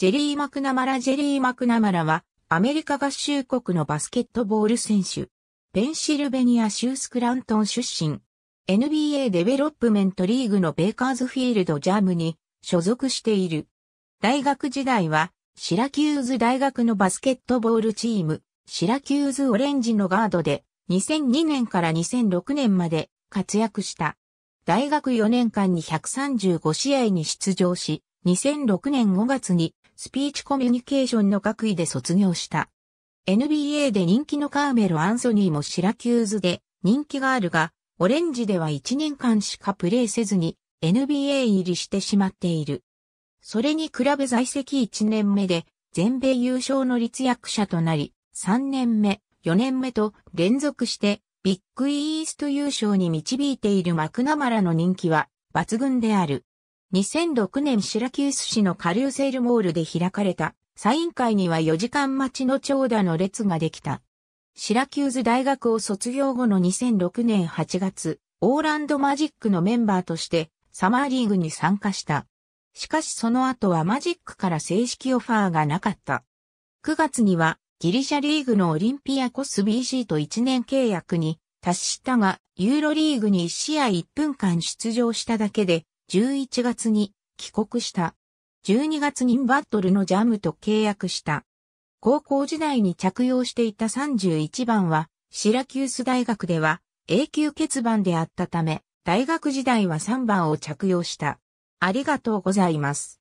ジェリー・マクナマラジェリー・マクナマラは、アメリカ合衆国のバスケットボール選手。ペンシルベニア州スクラントン出身。NBA デベロップメントリーグのベイカーズフィールドジャムに所属している。大学時代は、シラキューズ大学のバスケットボールチーム、シラキューズオレンジのガードで、2002年から2006年まで活躍した。大学4年間に135試合に出場し、2006年5月にスピーチコミュニケーションの学位で卒業した。NBA で人気のカーメル・アンソニーもシラキューズで人気があるが、オレンジでは1年間しかプレーせずに NBA 入りしてしまっている。それに比べ在籍1年目で全米優勝の立役者となり、3年目、4年目と連続してビッグイースト優勝に導いているマクナマラの人気は抜群である。2006年シラキュース市のカリューセールモールで開かれたサイン会には4時間待ちの長蛇の列ができた。シラキューズ大学を卒業後の2006年8月、オーランドマジックのメンバーとしてサマーリーグに参加した。しかしその後はマジックから正式オファーがなかった。9月にはギリシャリーグのオリンピアコス BC と1年契約に達したが、ユーロリーグに1試合1分間出場しただけで11月に帰国した。12月にバットルのジャムと契約した。高校時代に着用していた31番は、シラキュース大学では永久欠番であったため、大学時代は3番を着用した。ありがとうございます。